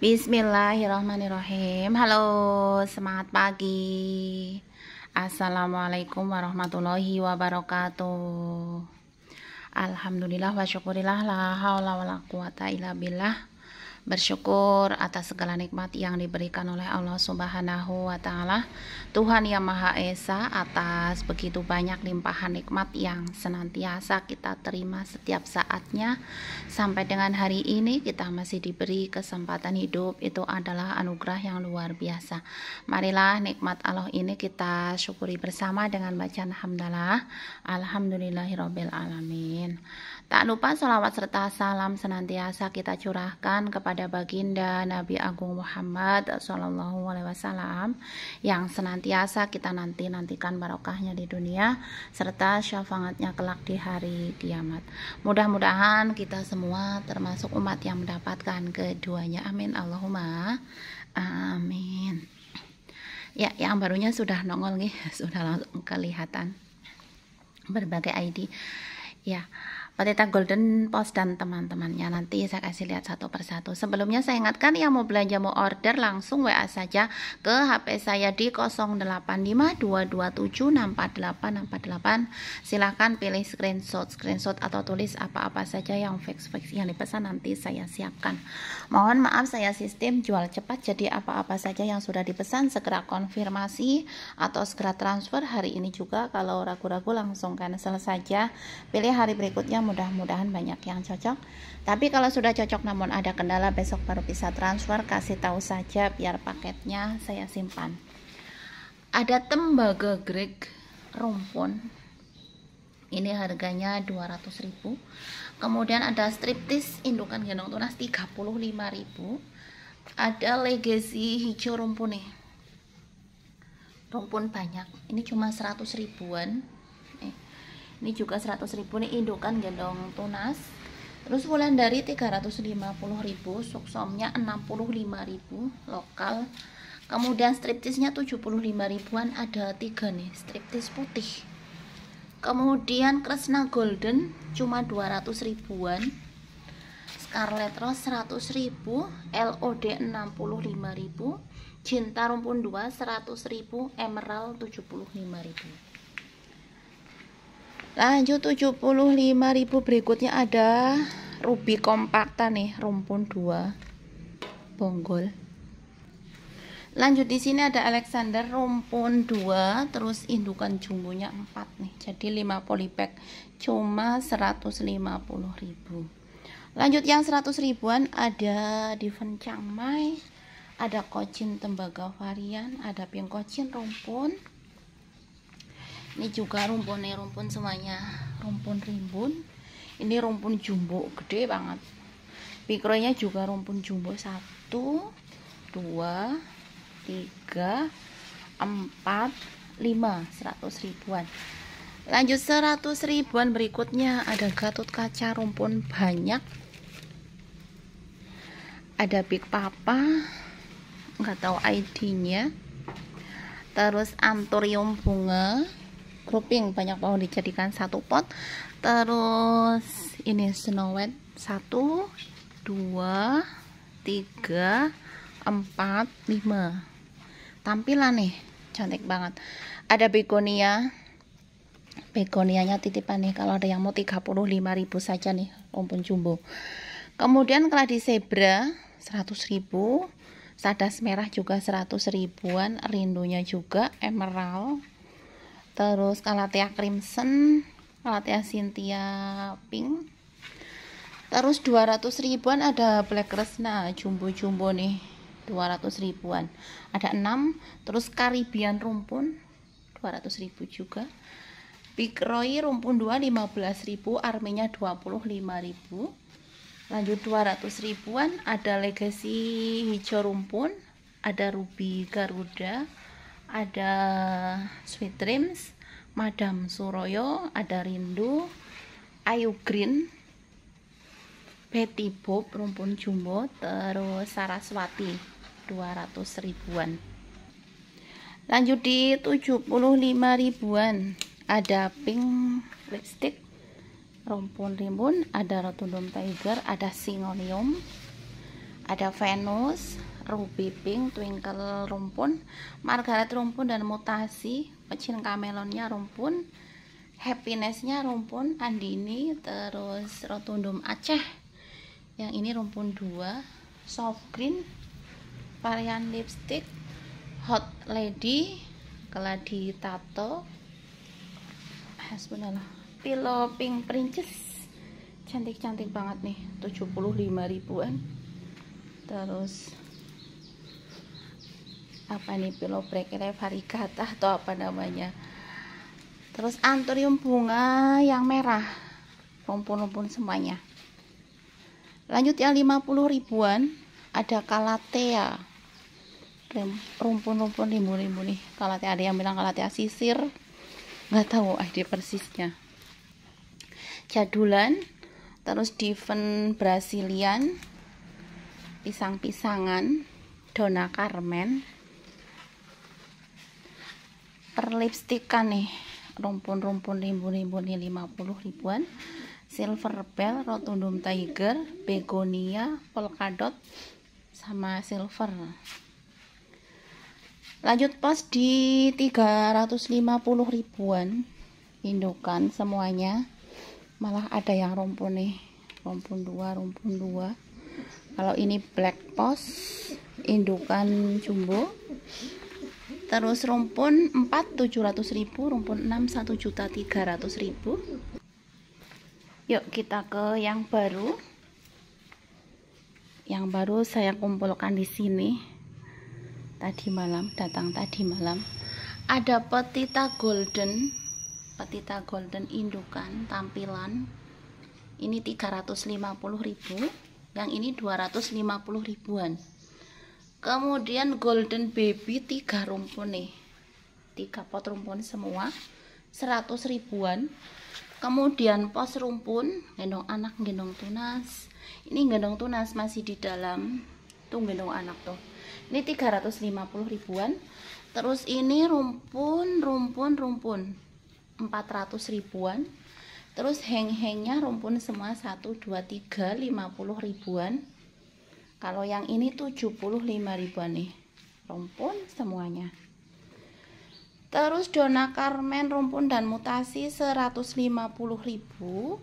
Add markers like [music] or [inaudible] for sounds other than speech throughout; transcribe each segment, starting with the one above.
Bismillahirrahmanirrahim. Halo, semangat pagi. Assalamualaikum warahmatullahi wabarakatuh. Alhamdulillah wa syukurillah la haula wala quwata illa billah bersyukur atas segala nikmat yang diberikan oleh Allah Subhanahu wa taala. Tuhan Yang Maha Esa atas begitu banyak limpahan nikmat yang senantiasa kita terima setiap saatnya sampai dengan hari ini kita masih diberi kesempatan hidup itu adalah anugerah yang luar biasa. Marilah nikmat Allah ini kita syukuri bersama dengan bacaan hamdalah alhamdulillahirabbil alamin. Tak lupa salawat serta salam senantiasa kita curahkan kepada kepada baginda Nabi Agung Muhammad Sallallahu Alaihi Wasallam yang senantiasa kita nanti nantikan barokahnya di dunia serta syafaatnya kelak di hari kiamat. Mudah-mudahan kita semua termasuk umat yang mendapatkan keduanya. Amin Allahumma. Amin. Ya, yang barunya sudah nongol nih, [laughs] sudah langsung kelihatan berbagai ID. Ya. Poteta Golden Post dan teman-temannya. Nanti saya kasih lihat satu persatu. Sebelumnya saya ingatkan yang mau belanja mau order langsung WA saja ke HP saya di 085227648648 Silahkan pilih screenshot, screenshot atau tulis apa-apa saja yang fix-fix yang dipesan nanti saya siapkan. Mohon maaf saya sistem jual cepat jadi apa-apa saja yang sudah dipesan segera konfirmasi atau segera transfer hari ini juga kalau ragu-ragu langsung cancel saja. Pilih hari berikutnya mudah-mudahan banyak yang cocok tapi kalau sudah cocok namun ada kendala besok baru bisa transfer kasih tahu saja biar paketnya saya simpan ada tembaga greg rumpun ini harganya 200.000 kemudian ada striptis indukan gendong tunas 35.000 ada legacy hijau rumpun nih rumpun banyak ini cuma 100 ribuan ini juga 100 ribu ini indukan gendong tunas terus mulai 350 ribu suksomnya 65 ribu lokal kemudian striptisnya 75 ribuan ada tiga nih striptis putih kemudian Kresna Golden cuma 200 ribuan Scarlet Rose 100 ribu LOD 65 ribu Cinta Rumpun 2 100 ribu Emerald 75 ribu lanjut 75.000 berikutnya ada ruby kompakta nih rumpun 2 bonggol lanjut di sini ada Alexander rumpun 2 terus indukan jumbonya 4 nih jadi 5 polybag cuma 150.000 lanjut yang 100 ribuan ada Diven Chiang Mai ada kocin tembaga varian ada pink kocin rumpun ini juga rumpun nih rumpun semuanya rumpun rimbun ini rumpun jumbo gede banget pikronya juga rumpun jumbo satu dua tiga empat lima seratus ribuan lanjut seratus ribuan berikutnya ada katut kaca rumpun banyak ada big papa nggak tahu ID nya terus anturium bunga grouping banyak mau dijadikan satu pot terus ini snow white 1 2 3 4 5 tampilan nih cantik banget ada begonia begonianya titipan nih kalau ada yang mau 35.000 saja nih rumpun jumbo kemudian keladi zebra 100.000 sadas merah juga 100 ribuan rindunya juga emerald terus Kalatea Crimson Kalatea Cynthia Pink terus 200 ribuan ada Black Resna jumbo-jumbo nih 200 ribuan ada 6 terus Caribbean Rumpun 200 ribu juga Big Roy rumpun 2 ribu arminya ribu lanjut 200 ribuan ada legacy hijau rumpun ada ruby garuda ada Sweet Dreams, Madam Suroyo, ada Rindu, Ayu Green, Betty Bob rumpun jumbo terus Saraswati 200 ribuan lanjut di 75 ribuan ada pink lipstick rumpun rimbun ada rotundum tiger ada singonium ada venus ruby pink, twinkle rumpun, margaret rumpun dan mutasi, pecin kamelonnya rumpun, happinessnya rumpun, andini, terus rotundum aceh, yang ini rumpun 2, soft green, varian lipstick, hot lady, keladi tato, sebenarnya pillow pink princess, cantik-cantik banget nih 75 ribuan terus apa nih pillow pilobrekelnya varigata atau apa namanya terus anturium bunga yang merah rumpun-rumpun semuanya lanjut yang 50 ribuan ada kalatea rumpun-rumpun rimbun-rimbun nih kalatea ada yang bilang kalatea sisir nggak tahu ah, ID persisnya jadulan terus diven brasilian pisang-pisangan dona karmen per nih rumpun-rumpun rimbun-rimbun nih 50 ribuan silver bell rotundum tiger begonia polkadot sama silver lanjut pas di 350 ribuan indukan semuanya malah ada yang rumpun nih rumpun dua rumpun dua kalau ini black post indukan jumbo terus rumpun 4 700.000 rumpun 6 1.300.000 yuk kita ke yang baru yang baru saya kumpulkan di sini tadi malam datang tadi malam ada petita golden petita golden indukan tampilan ini 350.000 yang ini 250 ribuan kemudian golden baby tiga rumpun nih tiga pot rumpun semua seratus ribuan kemudian pos rumpun gendong anak gendong tunas ini gendong tunas masih di dalam tuh gendong anak tuh ini tiga ratus lima puluh ribuan terus ini rumpun rumpun rumpun ratus ribuan terus heng-hengnya rumpun semua satu, dua, tiga, lima puluh ribuan kalau yang ini 75 ribuan nih rumpun semuanya terus Dona Carmen rumpun dan mutasi 150 ribu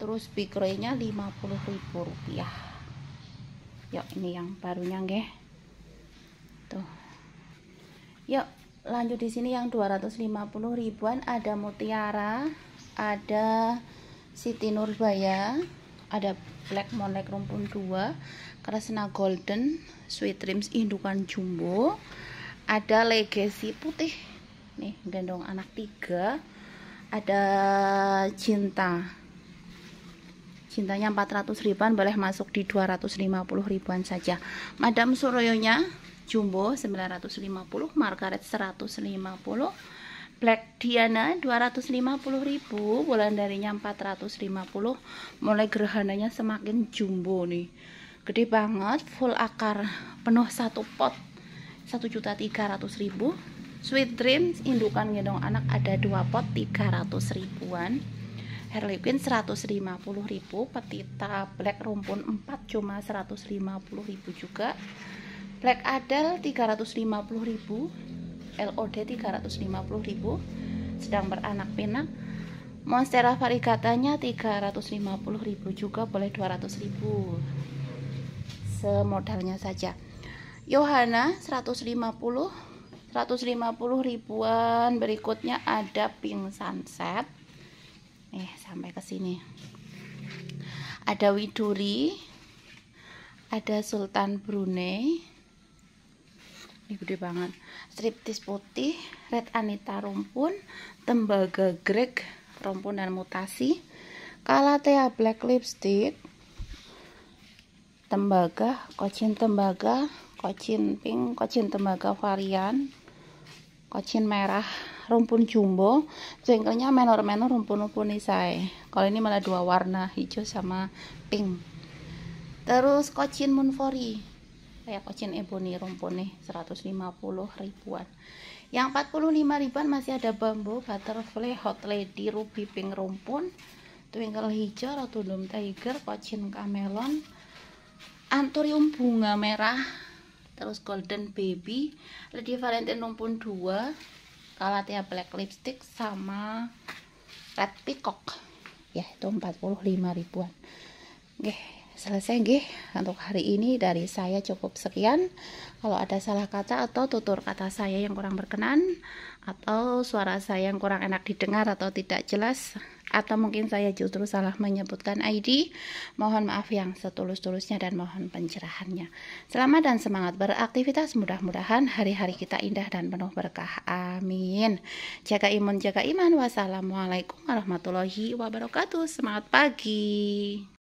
terus big nya 50 ribu rupiah yuk ini yang barunya nggih tuh yuk lanjut di sini yang 250 ribuan ada mutiara ada Siti Nurbaya ada black monlek rumpun 2 Kresna Golden Sweet Dreams indukan jumbo ada legacy putih nih gendong anak tiga ada cinta cintanya 400 ribuan boleh masuk di 250 ribuan saja Madam Suroyonya Jumbo 950 Margaret 150 Black Diana ribu, bulan darinya 450. Mulai gerhananya semakin jumbo nih gede banget full akar penuh satu pot 1 juta 300 ribu Sweet Dreams indukan gendong anak ada dua pot 300 ribuan Harley 150 ribu Petita Black Rumpun 4 cuma 150 ribu juga Black Adel 350 ribu LOD 350 ribu sedang beranak pinak Monstera varigatanya ribu juga boleh 200 ribu semodalnya saja Yohana 150 150 ribuan berikutnya ada pink sunset eh sampai ke sini ada widuri ada sultan brunei ini gede banget striptis putih red anita rumpun tembaga greg rumpun dan mutasi kalatea black lipstick tembaga kocin tembaga kocin pink kocin tembaga varian kocin merah rumpun jumbo jengkelnya menor-menor rumpun-rumpun isai kalau ini malah dua warna hijau sama pink terus kocin munfori kayak kocin ebony rumpun nih 150 ribuan yang 45 ribuan masih ada bambu butterfly hot lady ruby pink rumpun twinkle hijau rotundum tiger kocin kamelon Anturium bunga merah terus golden baby lady valentine rumpun 2 kalatia black lipstick sama red peacock ya itu 45 ribuan oke okay selesai nggih untuk hari ini dari saya cukup sekian kalau ada salah kata atau tutur kata saya yang kurang berkenan atau suara saya yang kurang enak didengar atau tidak jelas atau mungkin saya justru salah menyebutkan ID mohon maaf yang setulus-tulusnya dan mohon pencerahannya selamat dan semangat beraktivitas mudah-mudahan hari-hari kita indah dan penuh berkah amin jaga imun jaga iman wassalamualaikum warahmatullahi wabarakatuh semangat pagi